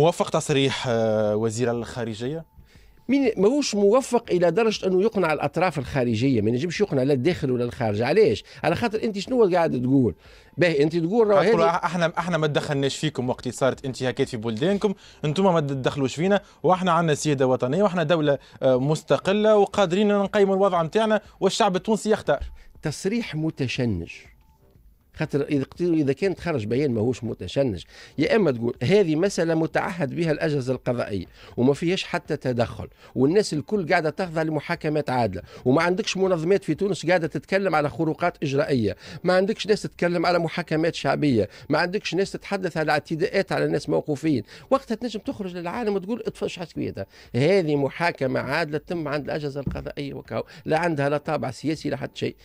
موافق تصريح آه، وزير الخارجيه مين ماهوش موفق الى درجه انه يقنع الاطراف الخارجيه ما ينجمش يقنع لا الداخل ولا الخارج علاش على خاطر انت شنو قاعد تقول باهي انت تقول راه هذي... احنا احنا ما تدخلناش فيكم وقت صارت انتهاكات في بلدانكم انتم ما تدخلوش فينا واحنا عندنا سياده وطنيه واحنا دوله آه، مستقله وقادرين نقيموا الوضع نتاعنا والشعب التونسي يختار تصريح متشنج خاطر اذا اذا كان تخرج بيان ماهوش متشنج يا اما تقول هذه مساله متعهد بها الاجهزه القضائيه وما فيهاش حتى تدخل والناس الكل قاعده تخضع لمحاكمات عادله وما عندكش منظمات في تونس قاعده تتكلم على خروقات اجرائيه ما عندكش ناس تتكلم على محاكمات شعبيه ما عندكش ناس تتحدث على اعتداءات على ناس موقوفين وقتها تنجم تخرج للعالم وتقول اطفش حسكويتها هذه محاكمه عادله تتم عند الاجهزه القضائيه وكاو لا عندها لا طابع سياسي لا حتى شيء